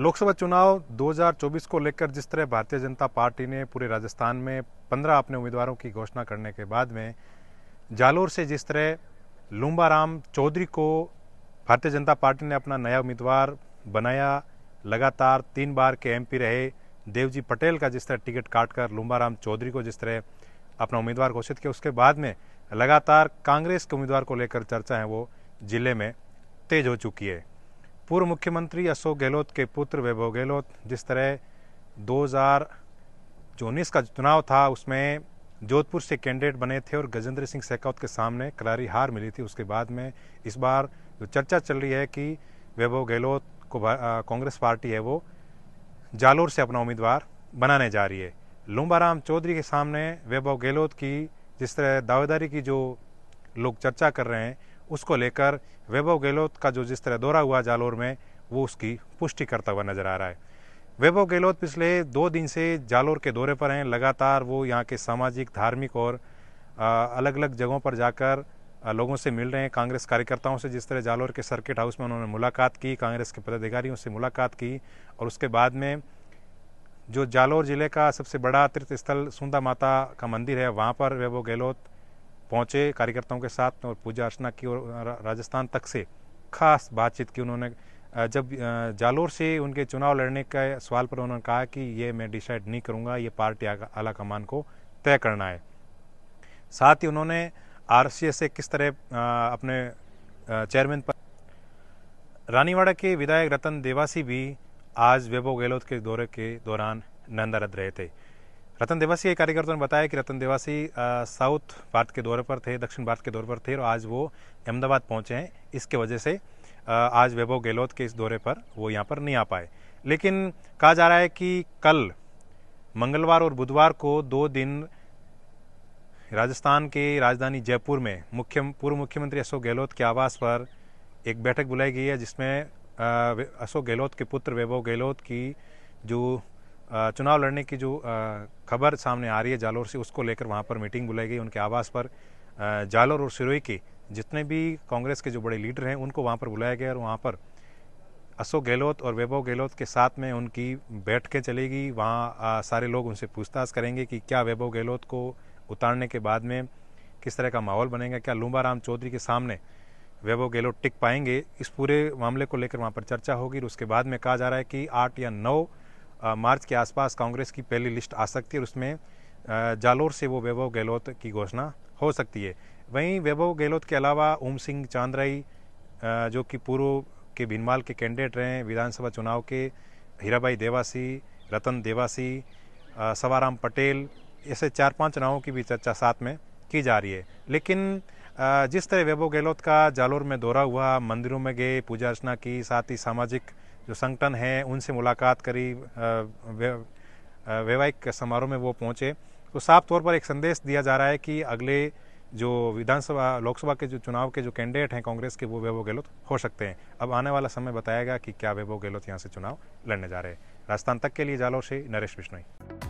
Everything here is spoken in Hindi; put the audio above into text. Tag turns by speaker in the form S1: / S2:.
S1: लोकसभा चुनाव 2024 को लेकर जिस तरह भारतीय जनता पार्टी ने पूरे राजस्थान में पंद्रह अपने उम्मीदवारों की घोषणा करने के बाद में जालोर से जिस तरह लुम्बाराम चौधरी को भारतीय जनता पार्टी ने अपना नया उम्मीदवार बनाया लगातार तीन बार के एमपी रहे देवजी पटेल का जिस तरह टिकट काटकर लुम्बाराम चौधरी को जिस तरह अपना उम्मीदवार घोषित किया उसके बाद में लगातार कांग्रेस के उम्मीदवार को लेकर चर्चा है वो जिले में तेज हो चुकी है पूर्व मुख्यमंत्री अशोक गहलोत के पुत्र वैभव गहलोत जिस तरह दो हजार उन्नीस का चुनाव था उसमें जोधपुर से कैंडिडेट बने थे और गजेंद्र सिंह शेखावत के सामने करारी हार मिली थी उसके बाद में इस बार जो चर्चा चल रही है कि वैभव गहलोत को कांग्रेस पार्टी है वो जालोर से अपना उम्मीदवार बनाने जा रही है लुम्बाराम चौधरी के सामने वैभव गहलोत की जिस तरह दावेदारी की जो लोग चर्चा कर रहे हैं उसको लेकर वैभव गहलोत का जो जिस तरह दौरा हुआ जालोर में वो उसकी पुष्टि करता हुआ नजर आ रहा है वैभव गहलोत पिछले दो दिन से जालोर के दौरे पर हैं लगातार वो यहाँ के सामाजिक धार्मिक और अलग अलग जगहों पर जाकर लोगों से मिल रहे हैं कांग्रेस कार्यकर्ताओं से जिस तरह जालोर के सर्किट हाउस में उन्होंने मुलाकात की कांग्रेस के पदाधिकारियों से मुलाकात की और उसके बाद में जो जालोर ज़िले का सबसे बड़ा तीर्थ स्थल सुंदा माता का मंदिर है वहाँ पर वैभव गहलोत पहुंचे कार्यकर्ताओं के साथ और पूजा अर्चना की और राजस्थान तक से खास बातचीत की उन्होंने जब जालोर से उनके चुनाव लड़ने के सवाल पर उन्होंने कहा कि ये मैं डिसाइड नहीं करूंगा ये पार्टी आला कमान को तय करना है साथ ही उन्होंने आर से किस तरह अपने चेयरमैन पर रानीवाड़ा के विधायक रतन देवासी भी आज वैभव गहलोत के दौरे के दौरान नंदारद रहे थे रतन देवासी के कार्यकर्ताओं ने बताया कि रतन देवासी साउथ भारत के दौरे पर थे दक्षिण भारत के दौरे पर थे और आज वो अहमदाबाद पहुंचे हैं इसके वजह से आज वैभव गहलोत के इस दौरे पर वो यहाँ पर नहीं आ पाए लेकिन कहा जा रहा है कि कल मंगलवार और बुधवार को दो दिन राजस्थान के राजधानी जयपुर में मुख्य पूर्व मुख्यमंत्री अशोक गहलोत के आवास पर एक बैठक बुलाई गई है जिसमें अशोक गहलोत के पुत्र वैभव गहलोत की जो चुनाव लड़ने की जो खबर सामने आ रही है जालोर से उसको लेकर वहाँ पर मीटिंग बुलाई गई उनके आवास पर जालोर और सिरोही के जितने भी कांग्रेस के जो बड़े लीडर हैं उनको वहाँ पर बुलाया गया और वहाँ पर अशोक गहलोत और वैभव गहलोत के साथ में उनकी बैठकें चलेगी वहाँ सारे लोग उनसे पूछताछ करेंगे कि क्या वैभव गहलोत को उतारने के बाद में किस तरह का माहौल बनेगा क्या लुम्बाराम चौधरी के सामने वैभव गहलोत टिक पाएंगे इस पूरे मामले को लेकर वहाँ पर चर्चा होगी और उसके बाद में कहा जा रहा है कि आठ या नौ मार्च के आसपास कांग्रेस की पहली लिस्ट आ सकती है और उसमें जालोर से वो वैभव गहलोत की घोषणा हो सकती है वहीं वैभव गहलोत के अलावा ओम सिंह चांदराई जो कि पूर्व के भीनमाल के कैंडिडेट रहे हैं विधानसभा चुनाव के हीराबाई देवासी रतन देवासी सवाराम पटेल ऐसे चार पांच चुनावों की भी चर्चा साथ में की जा रही है लेकिन जिस तरह वैभव गहलोत का जालोर में दौरा हुआ मंदिरों में गए पूजा अर्चना की साथ ही सामाजिक जो संगठन हैं उनसे मुलाकात करी वैवाहिक समारोह में वो पहुँचे तो साफ तौर पर एक संदेश दिया जा रहा है कि अगले जो विधानसभा लोकसभा के जो चुनाव के जो कैंडिडेट हैं कांग्रेस के वो वैभव गहलोत हो सकते हैं अब आने वाला समय बताएगा कि क्या वैभव गहलोत यहाँ से चुनाव लड़ने जा रहे हैं राजस्थान तक के लिए जालोर से नरेश बिश्नोई